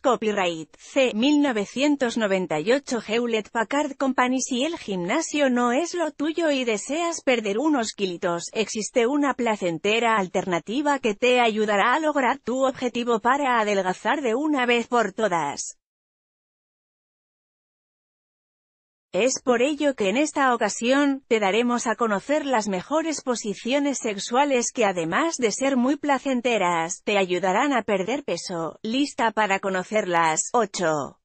Copyright, C. 1998 Hewlett Packard Company Si el gimnasio no es lo tuyo y deseas perder unos kilitos, existe una placentera alternativa que te ayudará a lograr tu objetivo para adelgazar de una vez por todas. Es por ello que en esta ocasión, te daremos a conocer las mejores posiciones sexuales que además de ser muy placenteras, te ayudarán a perder peso. Lista para conocerlas. 8.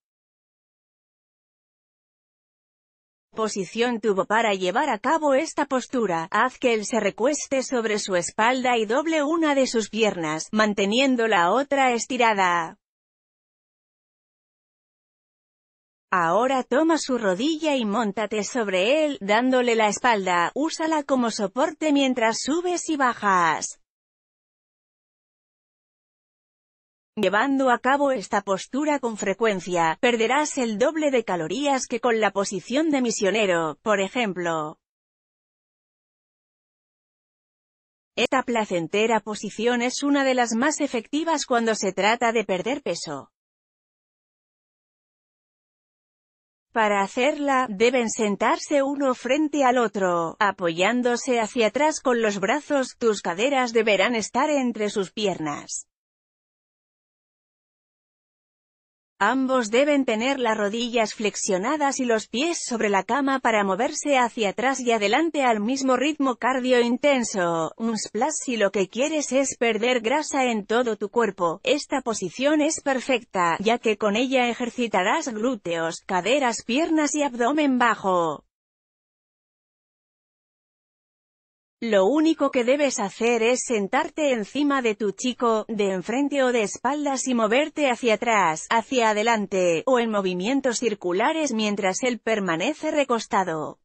Posición tubo para llevar a cabo esta postura, haz que él se recueste sobre su espalda y doble una de sus piernas, manteniendo la otra estirada. Ahora toma su rodilla y móntate sobre él, dándole la espalda, úsala como soporte mientras subes y bajas. Llevando a cabo esta postura con frecuencia, perderás el doble de calorías que con la posición de misionero, por ejemplo. Esta placentera posición es una de las más efectivas cuando se trata de perder peso. Para hacerla, deben sentarse uno frente al otro, apoyándose hacia atrás con los brazos, tus caderas deberán estar entre sus piernas. Ambos deben tener las rodillas flexionadas y los pies sobre la cama para moverse hacia atrás y adelante al mismo ritmo cardio intenso. Un splash si lo que quieres es perder grasa en todo tu cuerpo. Esta posición es perfecta, ya que con ella ejercitarás glúteos, caderas, piernas y abdomen bajo. Lo único que debes hacer es sentarte encima de tu chico, de enfrente o de espaldas y moverte hacia atrás, hacia adelante, o en movimientos circulares mientras él permanece recostado.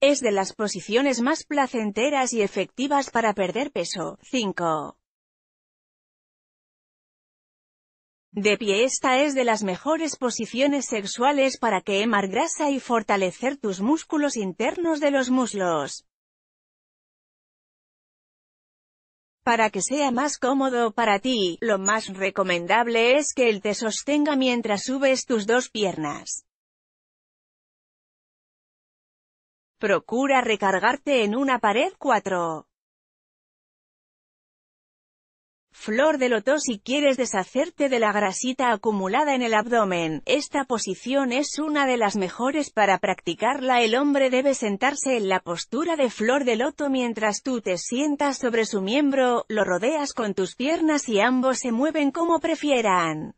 Es de las posiciones más placenteras y efectivas para perder peso. 5. De pie esta es de las mejores posiciones sexuales para quemar grasa y fortalecer tus músculos internos de los muslos. Para que sea más cómodo para ti, lo más recomendable es que él te sostenga mientras subes tus dos piernas. Procura recargarte en una pared 4. Flor de loto si quieres deshacerte de la grasita acumulada en el abdomen, esta posición es una de las mejores para practicarla. El hombre debe sentarse en la postura de flor de loto mientras tú te sientas sobre su miembro, lo rodeas con tus piernas y ambos se mueven como prefieran.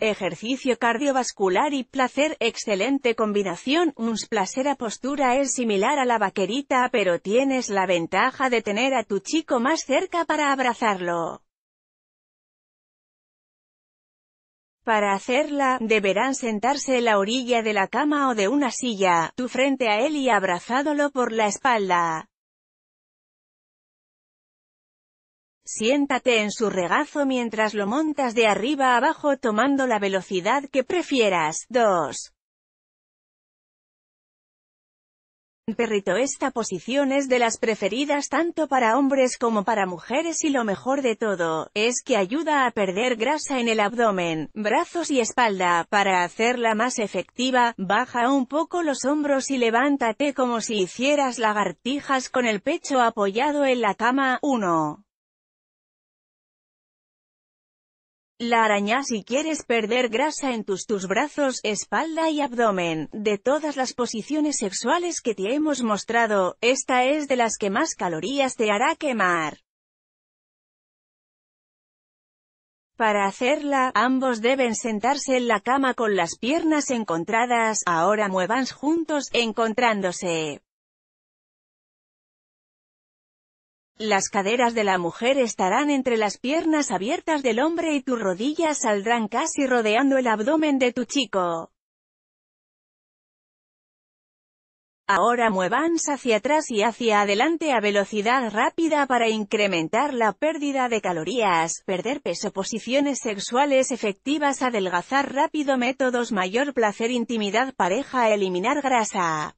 Ejercicio cardiovascular y placer, excelente combinación, uns a postura es similar a la vaquerita pero tienes la ventaja de tener a tu chico más cerca para abrazarlo. Para hacerla, deberán sentarse en la orilla de la cama o de una silla, tu frente a él y abrazándolo por la espalda. Siéntate en su regazo mientras lo montas de arriba abajo tomando la velocidad que prefieras. 2. Perrito Esta posición es de las preferidas tanto para hombres como para mujeres y lo mejor de todo, es que ayuda a perder grasa en el abdomen, brazos y espalda, para hacerla más efectiva, baja un poco los hombros y levántate como si hicieras lagartijas con el pecho apoyado en la cama. 1. La araña si quieres perder grasa en tus tus brazos, espalda y abdomen, de todas las posiciones sexuales que te hemos mostrado, esta es de las que más calorías te hará quemar. Para hacerla, ambos deben sentarse en la cama con las piernas encontradas, ahora muevan juntos, encontrándose. Las caderas de la mujer estarán entre las piernas abiertas del hombre y tus rodillas saldrán casi rodeando el abdomen de tu chico. Ahora muevans hacia atrás y hacia adelante a velocidad rápida para incrementar la pérdida de calorías, perder peso, posiciones sexuales efectivas, adelgazar rápido, métodos mayor placer, intimidad, pareja, eliminar grasa.